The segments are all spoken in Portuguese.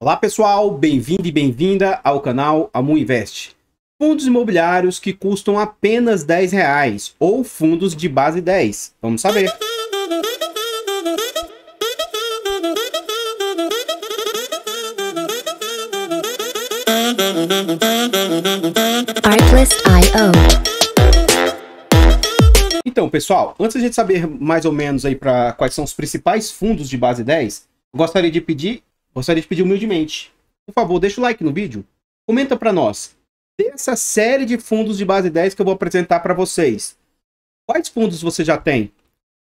Olá pessoal, bem-vindo e bem-vinda ao canal Amu Invest. Fundos imobiliários que custam apenas 10 reais ou fundos de base 10. Vamos saber. Então, pessoal, antes a gente saber mais ou menos aí para quais são os principais fundos de base 10, gostaria de pedir Gostaria de pedir humildemente. Por favor, deixa o like no vídeo. Comenta para nós. Dessa série de fundos de base 10 que eu vou apresentar para vocês. Quais fundos você já tem?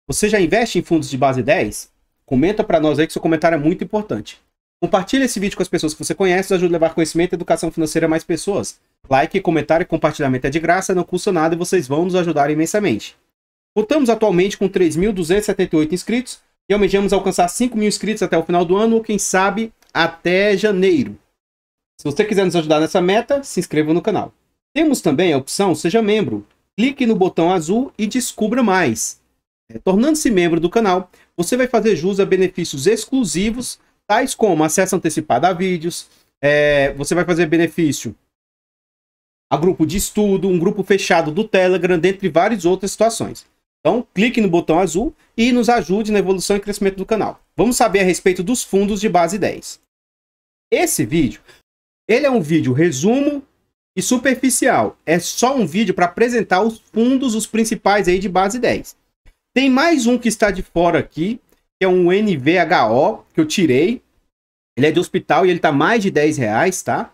Você já investe em fundos de base 10? Comenta para nós aí que seu comentário é muito importante. Compartilhe esse vídeo com as pessoas que você conhece, ajuda a levar conhecimento e educação financeira a mais pessoas. Like, comentário e compartilhamento é de graça, não custa nada e vocês vão nos ajudar imensamente. Contamos atualmente com 3.278 inscritos e almejamos alcançar 5 mil inscritos até o final do ano, ou quem sabe até janeiro. Se você quiser nos ajudar nessa meta, se inscreva no canal. Temos também a opção Seja Membro. Clique no botão azul e descubra mais. É, Tornando-se membro do canal, você vai fazer jus a benefícios exclusivos, tais como acesso antecipado a vídeos, é, você vai fazer benefício a grupo de estudo, um grupo fechado do Telegram, dentre várias outras situações. Então, clique no botão azul e nos ajude na evolução e crescimento do canal. Vamos saber a respeito dos fundos de base 10. Esse vídeo, ele é um vídeo resumo e superficial. É só um vídeo para apresentar os fundos, os principais aí de base 10. Tem mais um que está de fora aqui, que é um NVHO, que eu tirei. Ele é de hospital e ele está mais de 10 reais, tá?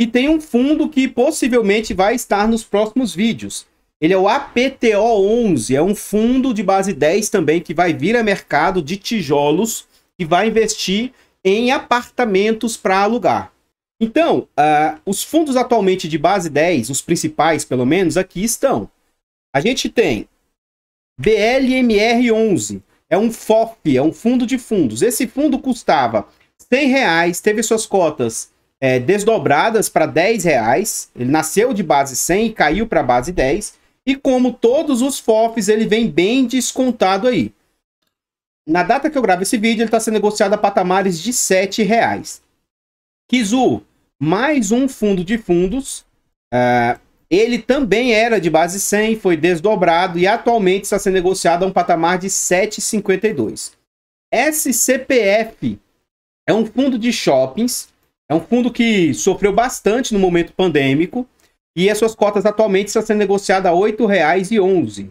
E tem um fundo que possivelmente vai estar nos próximos vídeos, ele é o APTO11, é um fundo de base 10 também que vai vir a mercado de tijolos e vai investir em apartamentos para alugar. Então, uh, os fundos atualmente de base 10, os principais pelo menos, aqui estão. A gente tem BLMR11, é um FOF, é um fundo de fundos. Esse fundo custava 100 reais, teve suas cotas é, desdobradas para 10 reais. Ele nasceu de base 100 e caiu para base 10. E como todos os FOFs, ele vem bem descontado aí. Na data que eu gravo esse vídeo, ele está sendo negociado a patamares de R$ 7,00. Kizu, mais um fundo de fundos. Uh, ele também era de base 100, foi desdobrado e atualmente está sendo negociado a um patamar de 7,52. SCPF é um fundo de shoppings, é um fundo que sofreu bastante no momento pandêmico e as suas cotas atualmente estão sendo negociadas a R$ 8,11.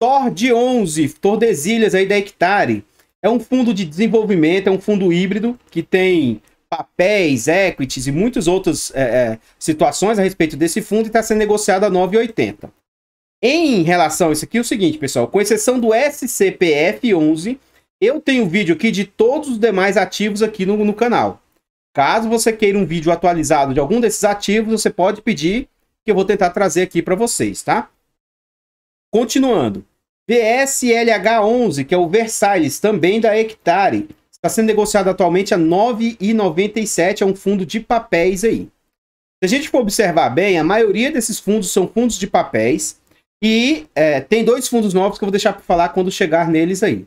TOR de 11, Tordesilhas aí da Hectare. É um fundo de desenvolvimento, é um fundo híbrido que tem papéis, equities e muitas outras é, é, situações a respeito desse fundo e está sendo negociado a 9,80. Em relação a isso aqui, é o seguinte, pessoal, com exceção do SCPF11, eu tenho vídeo aqui de todos os demais ativos aqui no, no canal. Caso você queira um vídeo atualizado de algum desses ativos, você pode pedir que eu vou tentar trazer aqui para vocês, tá? Continuando. VSLH11, que é o Versailles, também da Hectare, está sendo negociado atualmente a R$ 9,97, é um fundo de papéis aí. Se a gente for observar bem, a maioria desses fundos são fundos de papéis e é, tem dois fundos novos que eu vou deixar para falar quando chegar neles aí.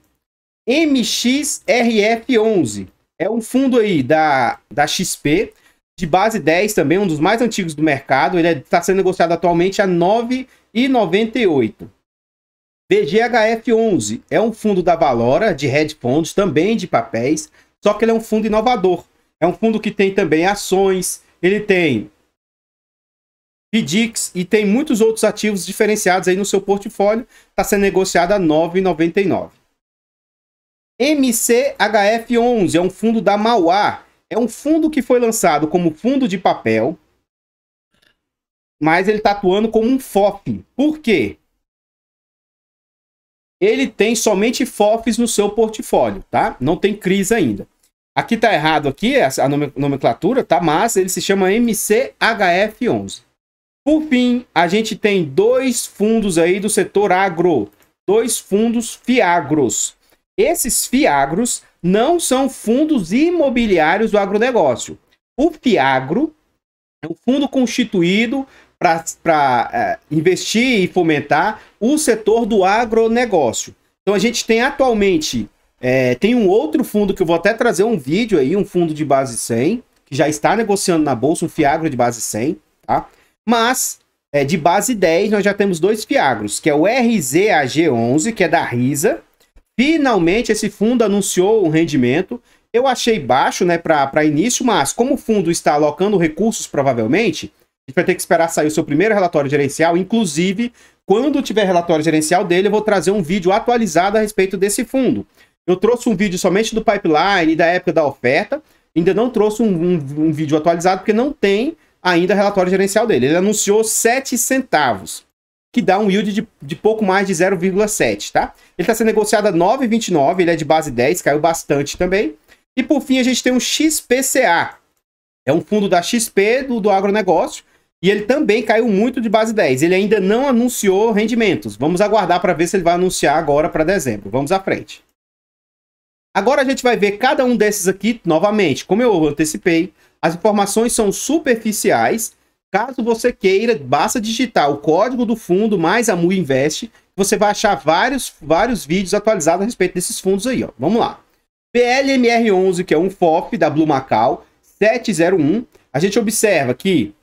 MXRF11 é um fundo aí da, da XP de base 10 também, um dos mais antigos do mercado. Ele está é, sendo negociado atualmente a R$ 9,98. VGHF11 é um fundo da Valora, de hedge funds, também de papéis, só que ele é um fundo inovador. É um fundo que tem também ações, ele tem PDIX e tem muitos outros ativos diferenciados aí no seu portfólio. Está sendo negociado a R$ 9,99. MCHF11 é um fundo da Mauá, é um fundo que foi lançado como fundo de papel, mas ele está atuando como um FOF. Por quê? Ele tem somente FOFs no seu portfólio, tá? Não tem CRIs ainda. Aqui tá errado aqui a nomenclatura, tá? Mas ele se chama MCHF11. Por fim, a gente tem dois fundos aí do setor agro, dois fundos fiagros. Esses FIAGROS não são fundos imobiliários do agronegócio. O FIAGRO é um fundo constituído para uh, é, investir e fomentar o setor do agronegócio. Então a gente tem atualmente, é, tem um outro fundo que eu vou até trazer um vídeo aí, um fundo de base 100, que já está negociando na bolsa, um Fiagro de base 100, tá? Mas é, de base 10 nós já temos dois Fiagros, que é o RZAG11, que é da Risa, Finalmente, esse fundo anunciou um rendimento. Eu achei baixo, né, para início, mas como o fundo está alocando recursos, provavelmente, a gente vai ter que esperar sair o seu primeiro relatório gerencial. Inclusive, quando tiver relatório gerencial dele, eu vou trazer um vídeo atualizado a respeito desse fundo. Eu trouxe um vídeo somente do pipeline e da época da oferta. Ainda não trouxe um, um, um vídeo atualizado, porque não tem ainda relatório gerencial dele. Ele anunciou 7 centavos que dá um yield de, de pouco mais de 0,7, tá? Ele está sendo negociado a 9,29, ele é de base 10, caiu bastante também. E por fim, a gente tem um XPCA, é um fundo da XP do, do agronegócio, e ele também caiu muito de base 10. Ele ainda não anunciou rendimentos. Vamos aguardar para ver se ele vai anunciar agora para dezembro. Vamos à frente. Agora a gente vai ver cada um desses aqui novamente. Como eu antecipei, as informações são superficiais Caso você queira, basta digitar o código do fundo mais a Mu Invest. Você vai achar vários, vários vídeos atualizados a respeito desses fundos aí. Ó. Vamos lá. PLMR11, que é um FOP da Blue Macau 701. A gente observa que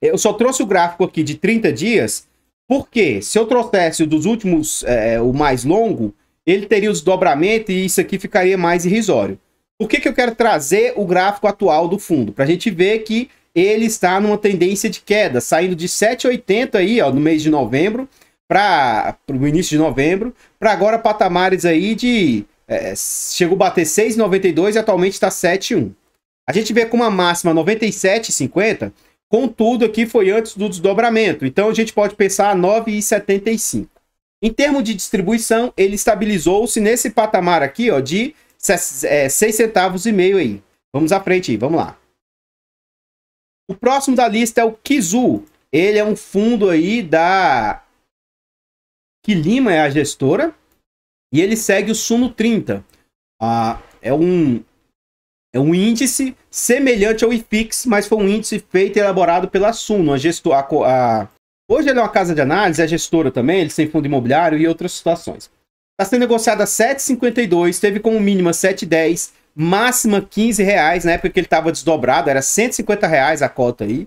eu só trouxe o gráfico aqui de 30 dias, porque se eu trouxesse dos últimos, é, o mais longo, ele teria o desdobramento e isso aqui ficaria mais irrisório. Por que, que eu quero trazer o gráfico atual do fundo? Para a gente ver que ele está numa tendência de queda, saindo de 7,80 aí, ó, no mês de novembro para o início de novembro, para agora patamares aí de é, chegou a bater 6,92 e atualmente está 7,1. A gente vê com uma máxima 97,50, contudo aqui foi antes do desdobramento, então a gente pode pensar 9,75. Em termos de distribuição, ele estabilizou-se nesse patamar aqui, ó, de 6 é, centavos e meio aí. Vamos à frente aí, vamos lá. O próximo da lista é o Kizu. Ele é um fundo aí da que Lima é a gestora e ele segue o Suno 30. Ah, é um é um índice semelhante ao IFIX, mas foi um índice feito e elaborado pela Suno, a gestora. A, a... Hoje ele é uma casa de análise, é gestora também, ele tem fundo imobiliário e outras situações. Está sendo negociada a 7,52, teve como mínima 7,10, máxima 15 reais, na época que ele estava desdobrado, era 150 reais a cota aí.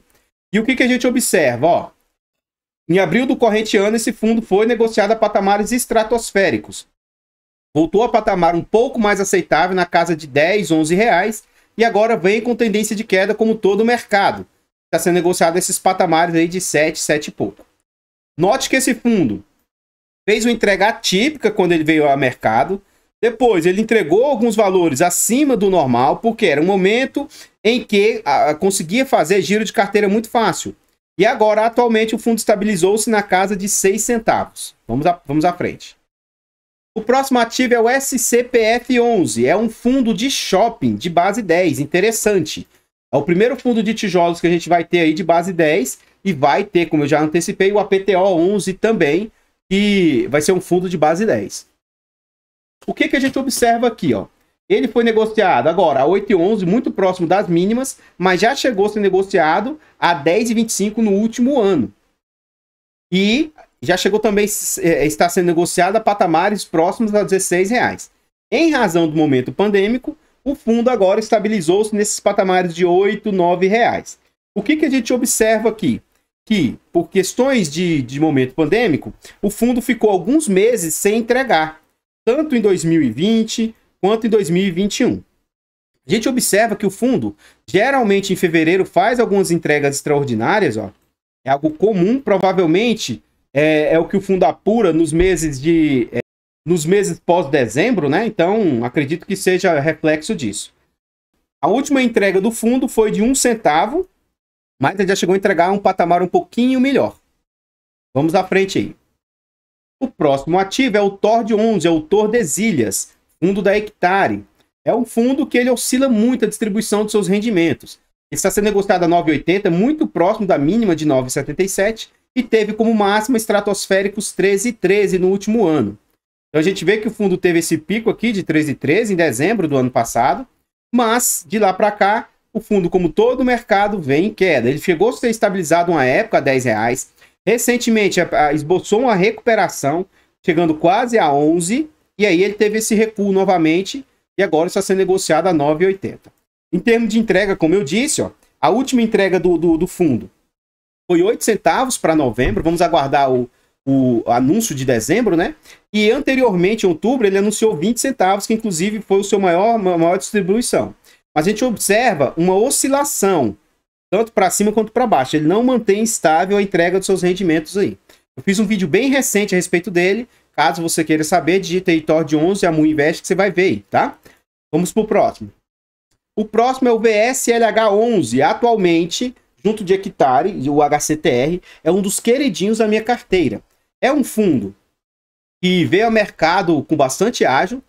E o que, que a gente observa? Ó, em abril do corrente ano, esse fundo foi negociado a patamares estratosféricos. Voltou a patamar um pouco mais aceitável, na casa de 10, 11 reais, e agora vem com tendência de queda como todo o mercado. Está sendo negociado esses patamares aí de 7, 7 e pouco. Note que esse fundo fez uma entrega atípica quando ele veio ao mercado, depois, ele entregou alguns valores acima do normal, porque era um momento em que a, conseguia fazer giro de carteira muito fácil. E agora, atualmente, o fundo estabilizou-se na casa de 6 centavos. Vamos, a, vamos à frente. O próximo ativo é o SCPF11. É um fundo de shopping de base 10. Interessante. É o primeiro fundo de tijolos que a gente vai ter aí de base 10. E vai ter, como eu já antecipei, o APTO11 também, que vai ser um fundo de base 10. O que, que a gente observa aqui, ó? Ele foi negociado agora a 8,11, muito próximo das mínimas, mas já chegou a ser negociado a 10,25 no último ano. E já chegou também, é, está sendo negociado a patamares próximos a 16 reais. Em razão do momento pandêmico, o fundo agora estabilizou-se nesses patamares de 8, 9 reais. O que, que a gente observa aqui? Que, por questões de, de momento pandêmico, o fundo ficou alguns meses sem entregar tanto em 2020 quanto em 2021. A gente observa que o fundo, geralmente em fevereiro, faz algumas entregas extraordinárias, ó. É algo comum, provavelmente é, é o que o fundo apura nos meses de. É, nos meses pós-dezembro, né? Então, acredito que seja reflexo disso. A última entrega do fundo foi de um centavo, mas ele já chegou a entregar um patamar um pouquinho melhor. Vamos à frente aí. O próximo ativo é o TOR de 11, é o TOR fundo da Hectare. É um fundo que ele oscila muito a distribuição de seus rendimentos. Ele está sendo negociado a 9,80, muito próximo da mínima de 9,77 e teve como máxima estratosféricos 13,13 13 no último ano. Então a gente vê que o fundo teve esse pico aqui de 13,13 13 em dezembro do ano passado, mas de lá para cá o fundo, como todo mercado, vem em queda. Ele chegou a ser estabilizado uma época a 10 reais, Recentemente esboçou uma recuperação, chegando quase a 11, e aí ele teve esse recuo novamente, e agora está sendo negociado a 9,80. Em termos de entrega, como eu disse, ó, a última entrega do, do, do fundo foi 8 centavos para novembro, vamos aguardar o, o anúncio de dezembro, né? E anteriormente, em outubro, ele anunciou 20 centavos, que inclusive foi o seu maior, maior distribuição. Mas a gente observa uma oscilação tanto para cima quanto para baixo. Ele não mantém estável a entrega dos seus rendimentos aí. Eu fiz um vídeo bem recente a respeito dele. Caso você queira saber, digita aí Tor de 11 a Mu Invest que você vai ver aí, tá? Vamos pro próximo. O próximo é o VSLH11. Atualmente, junto de Hectare e o HCTR, é um dos queridinhos da minha carteira. É um fundo que veio ao mercado com bastante ágil,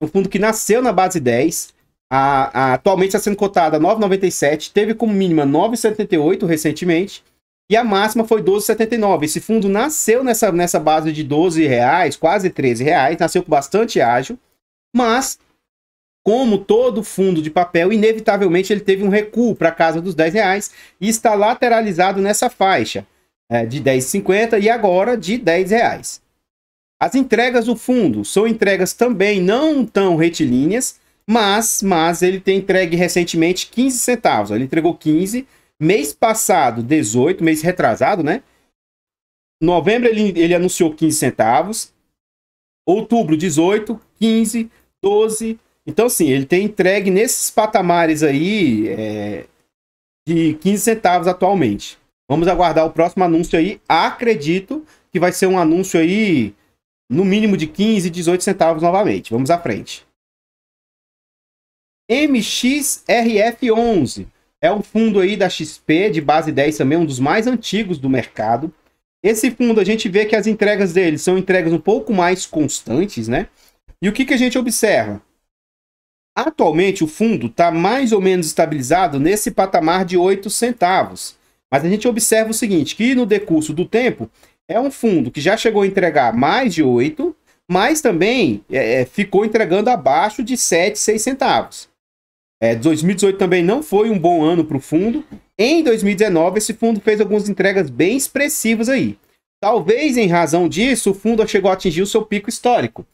um fundo que nasceu na base 10, a, a, atualmente está sendo cotada a 9,97, teve como mínima 9,78 recentemente e a máxima foi 12,79. Esse fundo nasceu nessa, nessa base de 12 reais, quase 13 reais, nasceu com bastante ágil, mas como todo fundo de papel, inevitavelmente ele teve um recuo para a casa dos 10 reais e está lateralizado nessa faixa é, de 10,50 e agora de 10 reais. As entregas do fundo são entregas também não tão retilíneas, mas, mas ele tem entregue recentemente 15 centavos. Ele entregou 15. Mês passado, 18, mês retrasado, né? Novembro ele, ele anunciou 15 centavos. Outubro, 18, 15, 12. Então, assim, ele tem entregue nesses patamares aí é, de 15 centavos atualmente. Vamos aguardar o próximo anúncio aí. Acredito que vai ser um anúncio aí no mínimo de 15, 18 centavos novamente. Vamos à frente. MXRF11. É um fundo aí da XP, de base 10 também, um dos mais antigos do mercado. Esse fundo a gente vê que as entregas dele são entregas um pouco mais constantes, né? E o que, que a gente observa? Atualmente o fundo está mais ou menos estabilizado nesse patamar de 8 centavos. Mas a gente observa o seguinte, que no decurso do tempo, é um fundo que já chegou a entregar mais de 8, mas também é, é, ficou entregando abaixo de 7, 6 centavos. É, 2018 também não foi um bom ano para o fundo. Em 2019, esse fundo fez algumas entregas bem expressivas aí. Talvez em razão disso, o fundo chegou a atingir o seu pico histórico.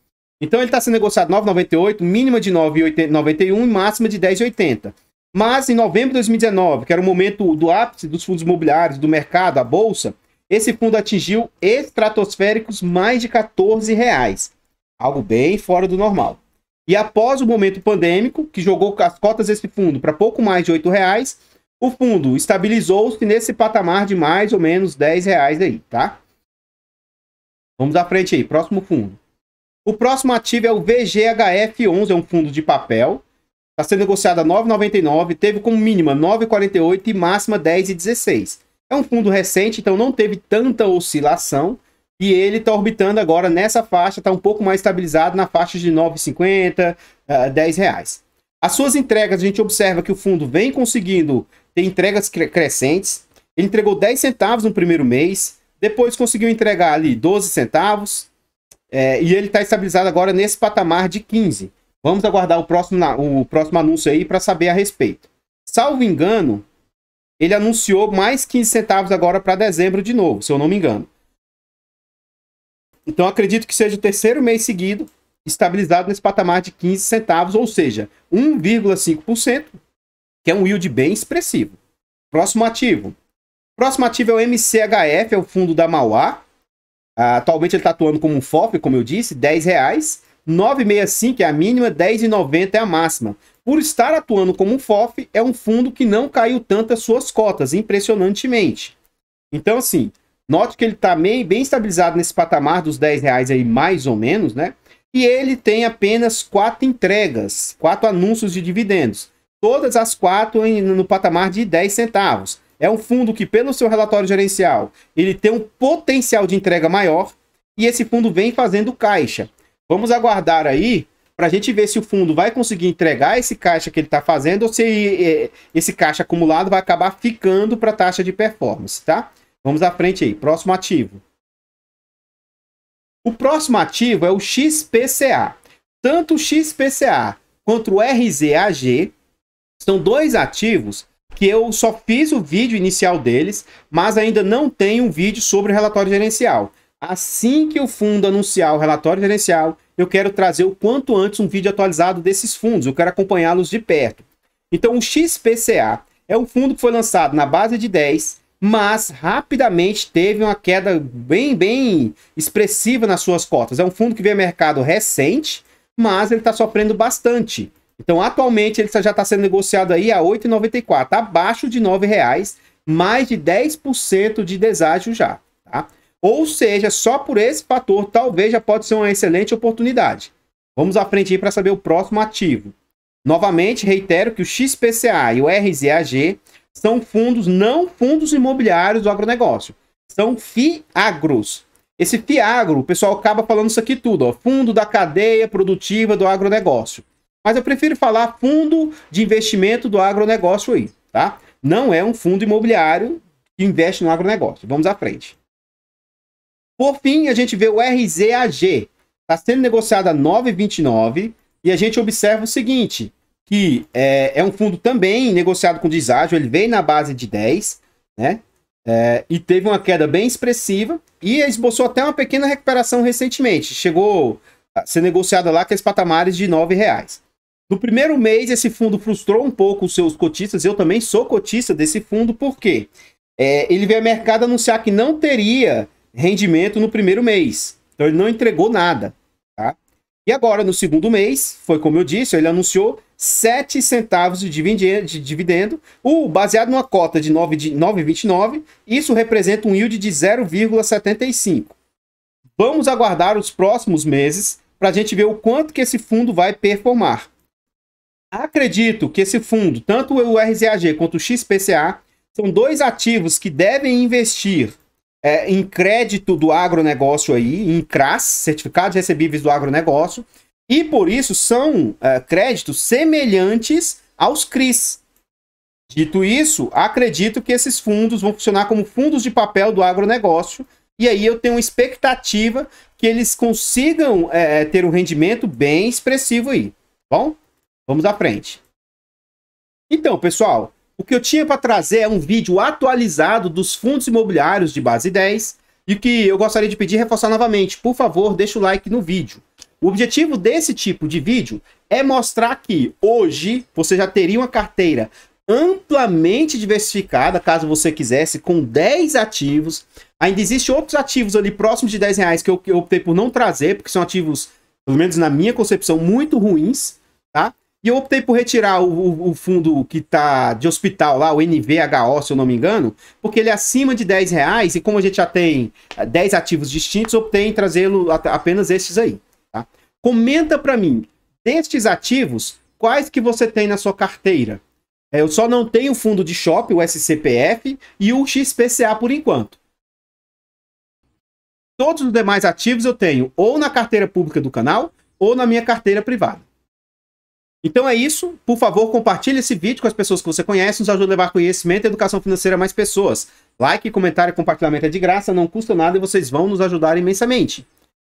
Então ele está sendo negociado 9,98, mínima de 9,91 e máxima de 10,80. Mas em novembro de 2019, que era o momento do ápice dos fundos imobiliários, do mercado, a bolsa, esse fundo atingiu estratosféricos mais de 14 reais, algo bem fora do normal. E após o momento pandêmico, que jogou as cotas desse fundo para pouco mais de R$ reais, o fundo estabilizou-se nesse patamar de mais ou menos R$ reais aí, tá? Vamos à frente aí, próximo fundo. O próximo ativo é o VGHF11, é um fundo de papel. Está sendo negociado a 9,99, teve como mínima 9,48 e máxima 10,16. É um fundo recente, então não teve tanta oscilação. E ele está orbitando agora nessa faixa, está um pouco mais estabilizado na faixa de 9,50, uh, 10 reais. As suas entregas, a gente observa que o fundo vem conseguindo ter entregas cre crescentes. Ele entregou 10 centavos no primeiro mês, depois conseguiu entregar ali 12 centavos, é, e ele está estabilizado agora nesse patamar de 15. Vamos aguardar o próximo, o próximo anúncio aí para saber a respeito. Salvo engano, ele anunciou mais 15 centavos agora para dezembro de novo, se eu não me engano. Então acredito que seja o terceiro mês seguido estabilizado nesse patamar de 15 centavos, ou seja, 1,5%, que é um yield bem expressivo. Próximo ativo. Próximo ativo é o MCHF, é o fundo da Mauá. atualmente ele está atuando como um FOF, como eu disse, R$ 9,65 é a mínima, 10,90 é a máxima. Por estar atuando como um FOF, é um fundo que não caiu tanto as suas cotas, impressionantemente. Então, assim, Note que ele está bem, bem estabilizado nesse patamar dos 10 reais aí, mais ou menos, né? E ele tem apenas quatro entregas, quatro anúncios de dividendos. Todas as quatro em, no patamar de 10 centavos. É um fundo que, pelo seu relatório gerencial, ele tem um potencial de entrega maior e esse fundo vem fazendo caixa. Vamos aguardar aí para a gente ver se o fundo vai conseguir entregar esse caixa que ele está fazendo ou se eh, esse caixa acumulado vai acabar ficando para a taxa de performance, tá? Vamos à frente aí. Próximo ativo. O próximo ativo é o XPCA. Tanto o XPCA quanto o RZAG são dois ativos que eu só fiz o vídeo inicial deles, mas ainda não tem um vídeo sobre o relatório gerencial. Assim que o fundo anunciar o relatório gerencial, eu quero trazer o quanto antes um vídeo atualizado desses fundos, eu quero acompanhá-los de perto. Então, o XPCA é um fundo que foi lançado na base de 10 mas rapidamente teve uma queda bem, bem expressiva nas suas cotas. É um fundo que veio ao mercado recente, mas ele está sofrendo bastante. Então, atualmente, ele já está sendo negociado aí a 8,94, abaixo de R$ 9,00, mais de 10% de deságio já. Tá? Ou seja, só por esse fator, talvez já pode ser uma excelente oportunidade. Vamos à frente para saber o próximo ativo. Novamente, reitero que o XPCA e o RZAG são fundos não fundos imobiliários do agronegócio. São FIAGROS. Esse FIAGRO, o pessoal acaba falando isso aqui tudo, ó, fundo da cadeia produtiva do agronegócio. Mas eu prefiro falar fundo de investimento do agronegócio aí, tá? Não é um fundo imobiliário que investe no agronegócio. Vamos à frente. Por fim, a gente vê o RZAG. Está sendo negociado a 9,29 e a gente observa o seguinte, que é, é um fundo também negociado com deságio, ele veio na base de 10, né? É, e teve uma queda bem expressiva e esboçou até uma pequena recuperação recentemente. Chegou a ser negociada lá com os patamares de 9 reais. No primeiro mês, esse fundo frustrou um pouco os seus cotistas. Eu também sou cotista desse fundo, porque é, ele veio ao mercado anunciar que não teria rendimento no primeiro mês. Então ele não entregou nada. Tá? E agora, no segundo mês, foi como eu disse, ele anunciou 7 centavos de dividendo, o baseado numa cota de 9,29, isso representa um yield de 0,75. Vamos aguardar os próximos meses para a gente ver o quanto que esse fundo vai performar. Acredito que esse fundo, tanto o RZAG quanto o XPCA, são dois ativos que devem investir é, em crédito do agronegócio aí, em CRAS, Certificados Recebíveis do Agronegócio, e por isso são uh, créditos semelhantes aos CRIs. Dito isso, acredito que esses fundos vão funcionar como fundos de papel do agronegócio. E aí eu tenho expectativa que eles consigam é, é, ter um rendimento bem expressivo aí. Tá bom, vamos à frente. Então, pessoal, o que eu tinha para trazer é um vídeo atualizado dos fundos imobiliários de base 10 e que eu gostaria de pedir é reforçar novamente. Por favor, deixa o like no vídeo. O objetivo desse tipo de vídeo é mostrar que hoje você já teria uma carteira amplamente diversificada, caso você quisesse, com 10 ativos. Ainda existem outros ativos ali próximos de 10 reais que eu, que eu optei por não trazer, porque são ativos, pelo menos na minha concepção, muito ruins, tá? E eu optei por retirar o, o, o fundo que está de hospital lá, o NVHO, se eu não me engano, porque ele é acima de 10 reais e como a gente já tem 10 eh, ativos distintos, optei em trazê-lo apenas esses aí. Comenta para mim, destes ativos, quais que você tem na sua carteira? É, eu só não tenho o fundo de shopping, o SCPF e o XPCA por enquanto. Todos os demais ativos eu tenho ou na carteira pública do canal ou na minha carteira privada. Então é isso. Por favor, compartilhe esse vídeo com as pessoas que você conhece. Nos ajuda a levar conhecimento e educação financeira a mais pessoas. Like, comentário e compartilhamento é de graça, não custa nada e vocês vão nos ajudar imensamente.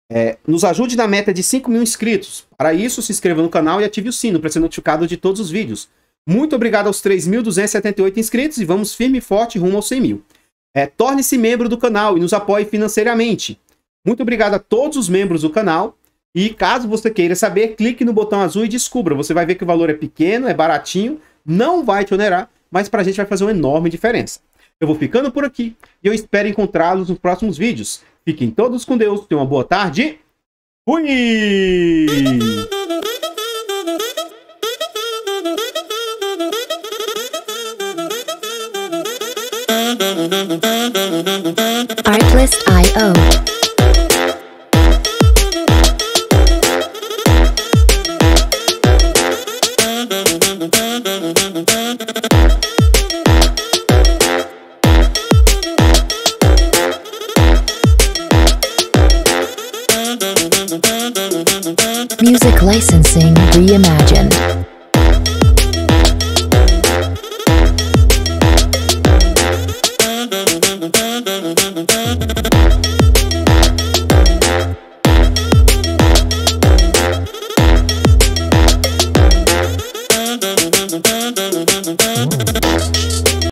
É, nos ajude na meta de 5 mil inscritos. Para isso, se inscreva no canal e ative o sino para ser notificado de todos os vídeos. Muito obrigado aos 3.278 inscritos e vamos firme e forte rumo aos 100 mil. É, Torne-se membro do canal e nos apoie financeiramente. Muito obrigado a todos os membros do canal. E caso você queira saber, clique no botão azul e descubra. Você vai ver que o valor é pequeno, é baratinho, não vai te onerar, mas para a gente vai fazer uma enorme diferença. Eu vou ficando por aqui e eu espero encontrá-los nos próximos vídeos. Fiquem todos com Deus, tenham uma boa tarde. Fui! I.O.